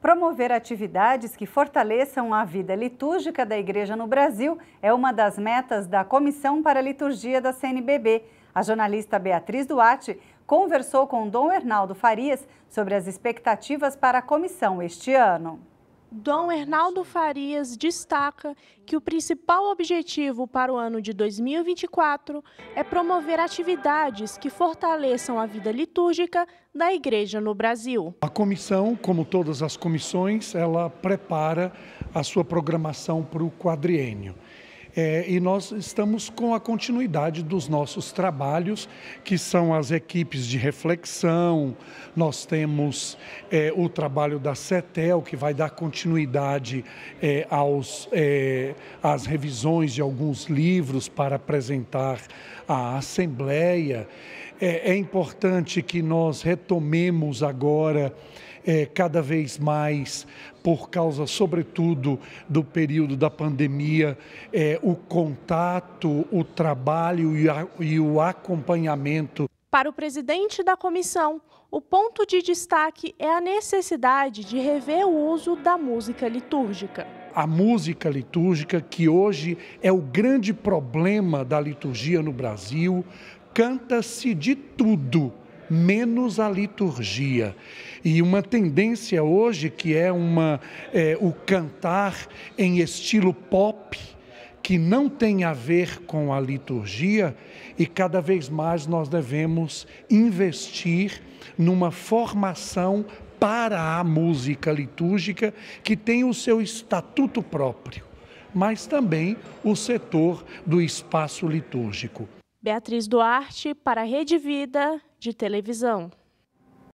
Promover atividades que fortaleçam a vida litúrgica da Igreja no Brasil é uma das metas da Comissão para a Liturgia da CNBB. A jornalista Beatriz Duarte conversou com Dom Hernaldo Farias sobre as expectativas para a comissão este ano. Dom Hernaldo Farias destaca que o principal objetivo para o ano de 2024 é promover atividades que fortaleçam a vida litúrgica da Igreja no Brasil. A comissão, como todas as comissões, ela prepara a sua programação para o quadriênio. É, e nós estamos com a continuidade dos nossos trabalhos, que são as equipes de reflexão, nós temos é, o trabalho da CETEL, que vai dar continuidade é, aos, é, às revisões de alguns livros para apresentar à Assembleia. É, é importante que nós retomemos agora é, cada vez mais, por causa, sobretudo, do período da pandemia, é, o contato, o trabalho e, a, e o acompanhamento. Para o presidente da comissão, o ponto de destaque é a necessidade de rever o uso da música litúrgica. A música litúrgica, que hoje é o grande problema da liturgia no Brasil, canta-se de tudo menos a liturgia. E uma tendência hoje que é, uma, é, o cantar em estilo pop, que não tem a ver com a liturgia, e cada vez mais nós devemos investir numa formação para a música litúrgica que tem o seu estatuto próprio, mas também o setor do espaço litúrgico. Beatriz Duarte para a Rede Vida de Televisão.